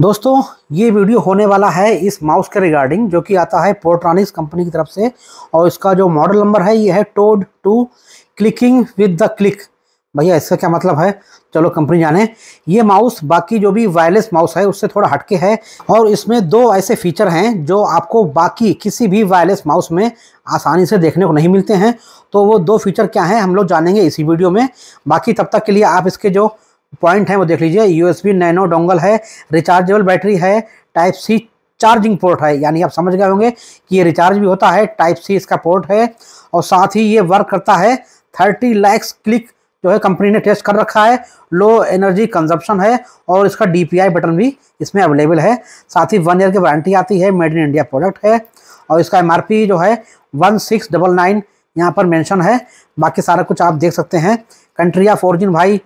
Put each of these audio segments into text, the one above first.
दोस्तों ये वीडियो होने वाला है इस माउस के रिगार्डिंग जो कि आता है पोर्ट्रॉनिक्स कंपनी की तरफ से और इसका जो मॉडल नंबर है ये है toad to clicking with the click भैया इसका क्या मतलब है चलो कंपनी जाने ये माउस बाकी जो भी वायरलेस माउस है उससे थोड़ा हटके है और इसमें दो ऐसे फीचर हैं जो आपको बाकी किसी भी वायरलेस माउस में आसानी से देखने को नहीं मिलते हैं तो वो दो फीचर क्या हैं हम लोग जानेंगे इसी वीडियो में बाकी तब तक के लिए आप इसके जो पॉइंट है वो देख लीजिए यूएसबी नैनो डोंगल है रिचार्जेबल बैटरी है टाइप सी चार्जिंग पोर्ट है यानी आप समझ गए होंगे कि ये रिचार्ज भी होता है टाइप सी इसका पोर्ट है और साथ ही ये वर्क करता है थर्टी लैक्स क्लिक जो है कंपनी ने टेस्ट कर रखा है लो एनर्जी कंजप्शन है और इसका डीपीआई बटन भी इसमें अवेलेबल है साथ ही वन ईयर की वारंटी आती है मेड इन इंडिया प्रोडक्ट है और इसका एमआरपी जो है वन सिक्स डबल नाइन यहाँ पर मैंशन है बाकी सारा कुछ आप देख सकते हैं कंट्री ऑफ ओरिजिन भाई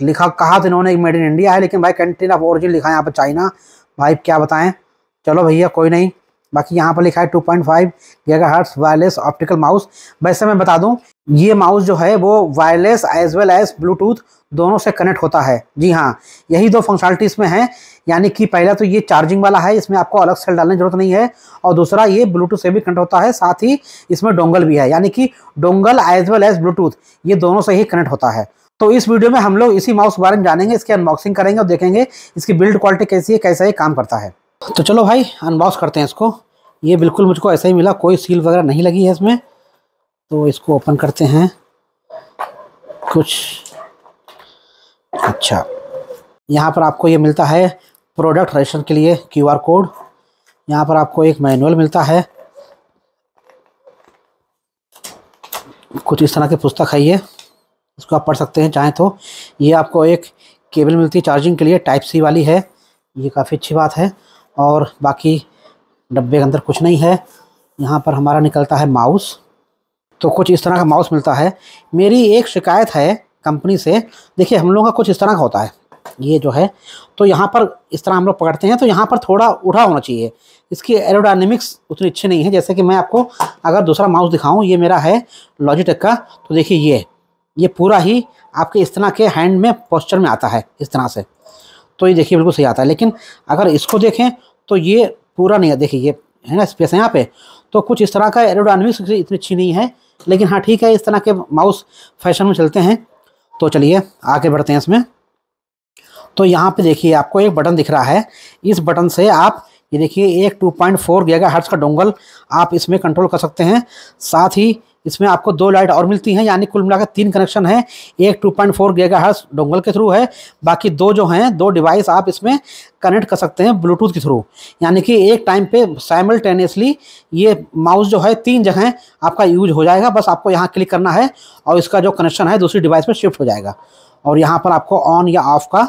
लिखा कहा तो इन्होंने मेड इन इंडिया है लेकिन भाई कंट्री ऑफ ओरिजिन लिखा है यहाँ पर चाइना भाई क्या बताएं चलो भैया कोई नहीं बाकी यहाँ पर लिखा है 2.5 point hertz wireless optical mouse वैसे मैं बता दूँ ये माउस जो है वो wireless as well as Bluetooth दोनों से कनेक्ट होता है जी हाँ यही दो फंक्शनलिटी इसमें हैं यानी कि पहला तो ये चार्जिंग वाला है इसमें आपको अलग सेल डालने की जरूरत नहीं है और दूसरा ये ब्लूटूथ से भी कनेक्ट होता है साथ ही इसमें डोंगल भी है यानी कि dongle as well as Bluetooth ये दोनों से ही कनेक्ट होता है तो इस वीडियो में हम लोग इसी माउस के बारे में जानेंगे इसकी अनबॉक्सिंग करेंगे और देखेंगे इसकी बिल्ड क्वालिटी कैसी है कैसा ये काम करता है तो चलो भाई अनबॉक्स करते हैं इसको ये बिल्कुल मुझको ऐसा ही मिला कोई सील वगैरह नहीं लगी है इसमें तो इसको ओपन करते हैं कुछ अच्छा यहाँ पर आपको ये मिलता है प्रोडक्ट रजिस्टर के लिए क्यूआर कोड यहाँ पर आपको एक मैनुअल मिलता है कुछ इस तरह की पुस्तक है ये इसको आप पढ़ सकते हैं चाहें तो ये आपको एक केबल मिलती है चार्जिंग के लिए टाइप सी वाली है ये काफ़ी अच्छी बात है और बाकी डब्बे के अंदर कुछ नहीं है यहाँ पर हमारा निकलता है माउस तो कुछ इस तरह का माउस मिलता है मेरी एक शिकायत है कंपनी से देखिए हम लोगों का कुछ इस तरह का होता है ये जो है तो यहाँ पर इस तरह हम लोग पकड़ते हैं तो यहाँ पर थोड़ा उठा होना चाहिए इसकी एरोडाइनमिक्स उतनी अच्छी नहीं है जैसे कि मैं आपको अगर दूसरा माउस दिखाऊं ये मेरा है लॉजिटेक का तो देखिए ये ये पूरा ही आपके इस तरह के हैंड में पोस्चर में आता है इस तरह से तो ये देखिए बिल्कुल सही आता है लेकिन अगर इसको देखें तो ये पूरा नहीं है देखिए ये है ना स्पेस है यहाँ पे तो कुछ इस तरह का एरोडानमिक्स इतनी अच्छी नहीं है लेकिन हाँ ठीक है इस तरह के माउस फैशन में चलते हैं तो चलिए आगे बढ़ते हैं इसमें तो यहाँ पे देखिए आपको एक बटन दिख रहा है इस बटन से आप ये देखिए एक 2.4 पॉइंट का डोंगल आप इसमें कंट्रोल कर सकते हैं साथ ही इसमें आपको दो लाइट और मिलती हैं यानी कुल मिलाकर तीन कनेक्शन हैं एक 2.4 पॉइंट फोर डोंगल के थ्रू है बाकी दो जो हैं दो डिवाइस आप इसमें कनेक्ट कर सकते हैं ब्लूटूथ के थ्रू यानी कि एक टाइम पे साइमल्टेनियसली ये माउस जो है तीन जगह आपका यूज हो जाएगा बस आपको यहाँ क्लिक करना है और इसका जो कनेक्शन है दूसरी डिवाइस में शिफ्ट हो जाएगा और यहाँ पर आपको ऑन या ऑफ का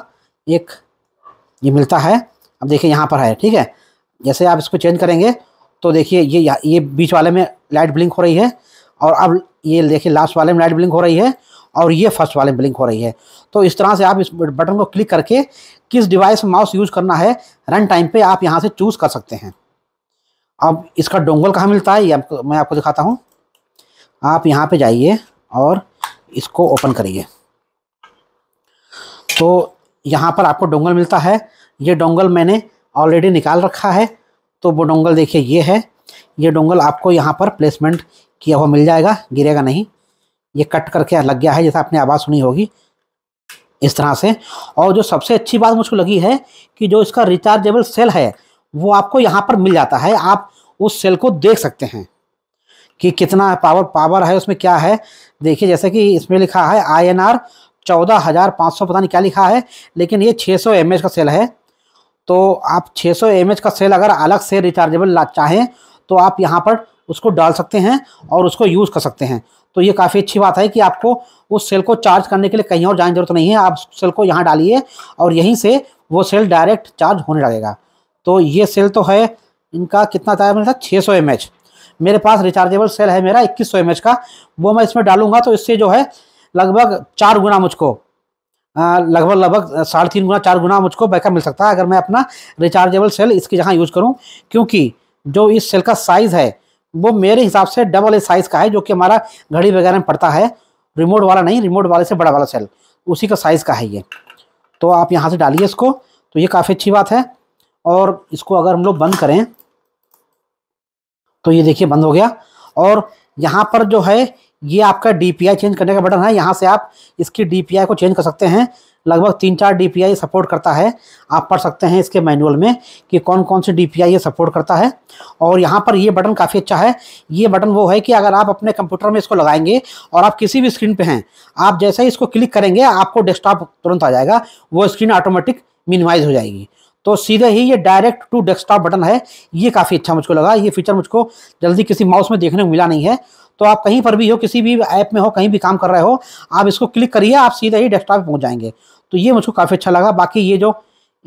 एक ये मिलता है अब देखिए यहाँ पर है ठीक है जैसे आप इसको चेंज करेंगे तो देखिए ये ये बीच वाले में लाइट ब्लिंक हो रही है और अब ये देखिए लास्ट वाले में लाइट ब्लिंक हो रही है और ये फर्स्ट वाले में ब्लिंक हो रही है तो इस तरह से आप इस बटन को क्लिक करके किस डिवाइस में माउस यूज़ करना है रन टाइम पे आप यहाँ से चूज़ कर सकते हैं अब इसका डोंगल कहाँ मिलता है ये आपको मैं आपको दिखाता हूँ आप यहाँ पे जाइए और इसको ओपन करिए तो यहाँ पर आपको डोंगल मिलता है ये डोंगल मैंने ऑलरेडी निकाल रखा है तो वो डोंगल देखिए ये है ये डोंगल आपको यहाँ पर प्लेसमेंट किया हुआ मिल जाएगा गिरेगा नहीं ये कट करके लग गया है जैसा आपने आवाज़ सुनी होगी इस तरह से और जो सबसे अच्छी बात मुझको लगी है कि जो इसका रिचार्जेबल सेल है वो आपको यहाँ पर मिल जाता है आप उस सेल को देख सकते हैं कि कितना पावर पावर है उसमें क्या है देखिए जैसे कि इसमें लिखा है आई एन आर चौदह हज़ार पाँच सौ पता नहीं क्या लिखा है लेकिन ये छः सौ एम एच का सेल है तो आप छः सौ एम एच का सेल अगर अलग से रिचार्जेबल चाहें तो आप यहाँ पर उसको डाल सकते हैं और उसको यूज़ कर सकते हैं तो ये काफ़ी अच्छी बात है कि आपको उस सेल को चार्ज करने के लिए कहीं और जाने की जरूरत नहीं है आप सेल को यहाँ डालिए और यहीं से वो सेल डायरेक्ट चार्ज होने लगेगा तो ये सेल तो है इनका कितना था मेरे साथ छः सौ मेरे पास रिचार्जेबल सेल है मेरा इक्कीस सौ का वो मैं इसमें डालूंगा तो इससे जो है लगभग चार गुना मुझको लगभग लगभग साढ़े तीन गुना चार गुना मुझको बैकअप मिल सकता है अगर मैं अपना रिचार्जेबल सेल इसकी जगह यूज़ करूँ क्योंकि जो इस सेल का साइज़ है वो मेरे हिसाब से डबल ए साइज़ का है जो कि हमारा घड़ी वगैरह में पड़ता है रिमोट वाला नहीं रिमोट वाले से बड़ा वाला सेल उसी का साइज़ का है ये तो आप यहाँ से डालिए इसको तो ये काफ़ी अच्छी बात है और इसको अगर हम लोग बंद करें तो ये देखिए बंद हो गया और यहाँ पर जो है ये आपका डी चेंज करने का बटन है यहाँ से आप इसकी डी को चेंज कर सकते हैं लगभग तीन चार डीपीआई सपोर्ट करता है आप पढ़ सकते हैं इसके मैनुअल में कि कौन कौन से डीपीआई ये सपोर्ट करता है और यहाँ पर ये बटन काफ़ी अच्छा है ये बटन वो है कि अगर आप अपने कंप्यूटर में इसको लगाएंगे और आप किसी भी स्क्रीन पे हैं आप जैसे ही इसको क्लिक करेंगे आपको डेस्कटॉप तुरंत आ जाएगा वो स्क्रीन ऑटोमेटिक मिनिमाइज हो जाएगी तो सीधे ही ये डायरेक्ट टू डेस्कटॉप बटन है ये काफ़ी अच्छा मुझको लगा ये फीचर मुझको जल्दी किसी माउस में देखने को मिला नहीं है तो आप कहीं पर भी हो किसी भी ऐप में हो कहीं भी काम कर रहे हो आप इसको क्लिक करिए आप सीधे ही डेस्कटॉप पर पहुँच जाएंगे तो ये मुझको काफ़ी अच्छा लगा बाकी ये जो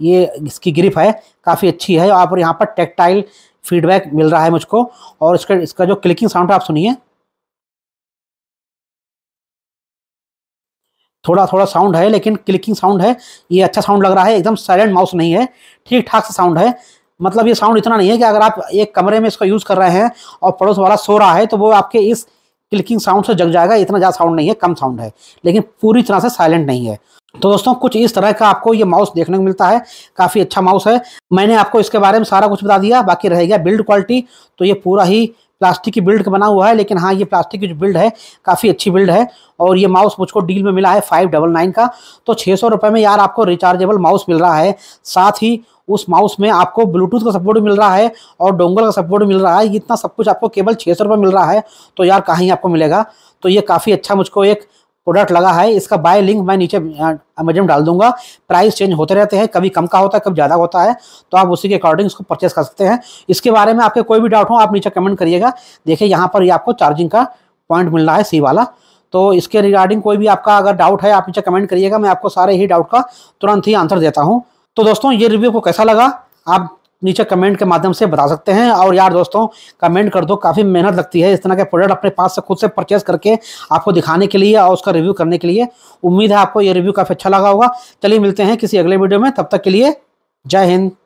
ये इसकी ग्रिप है काफ़ी अच्छी है और यहाँ पर टेक्टाइल फीडबैक मिल रहा है मुझको और इसका इसका जो क्लिकिंग साउंड है आप सुनिए थोड़ा थोड़ा साउंड है लेकिन क्लिकिंग साउंड है ये अच्छा साउंड लग रहा है एकदम साइलेंट माउस नहीं है ठीक ठाक सा साउंड है मतलब ये साउंड इतना नहीं है कि अगर आप एक कमरे में इसका यूज़ कर रहे हैं और पड़ोस वाला सो रहा है तो वो आपके इस क्लिकिंग साउंड से जग जाएगा इतना ज़्यादा साउंड नहीं है कम साउंड है लेकिन पूरी तरह से साइलेंट नहीं है तो दोस्तों कुछ इस तरह का आपको ये माउस देखने को मिलता है काफ़ी अच्छा माउस है मैंने आपको इसके बारे में सारा कुछ बता दिया बाकी रह गया बिल्ड क्वालिटी तो ये पूरा ही प्लास्टिक की बिल्ड का बना हुआ है लेकिन हाँ ये प्लास्टिक की जो बिल्ड है काफ़ी अच्छी बिल्ड है और ये माउस मुझको डील में मिला है फाइव डबल नाइन का तो छः सौ रुपये में यार आपको रिचार्जेबल माउस मिल रहा है साथ ही उस माउस में आपको ब्लूटूथ का सपोर्ट मिल रहा है और डोंगल का सपोर्ट मिल रहा है इतना सब कुछ आपको केवल छः सौ मिल रहा है तो यार कहाँ ही आपको मिलेगा तो ये काफ़ी अच्छा मुझको एक प्रोडक्ट लगा है इसका बाय लिंक मैं नीचे अमेजन डाल दूंगा प्राइस चेंज होते रहते हैं कभी कम का होता है कभी ज़्यादा होता है तो आप उसी के अकॉर्डिंग इसको परचेस कर सकते हैं इसके बारे में आपके कोई भी डाउट हो आप नीचे कमेंट करिएगा देखिए यहाँ पर ये आपको चार्जिंग का पॉइंट मिल रहा है सी वाला तो इसके रिगार्डिंग कोई भी आपका अगर डाउट है आप नीचे कमेंट करिएगा मैं आपको सारे ही डाउट का तुरंत ही आंसर देता हूँ तो दोस्तों ये रिव्यू को कैसा लगा आप नीचे कमेंट के माध्यम से बता सकते हैं और यार दोस्तों कमेंट कर दो काफ़ी मेहनत लगती है इस तरह के प्रोडक्ट अपने पास से खुद से परचेस करके आपको दिखाने के लिए और उसका रिव्यू करने के लिए उम्मीद है आपको ये रिव्यू काफ़ी अच्छा लगा होगा चलिए मिलते हैं किसी अगले वीडियो में तब तक के लिए जय हिंद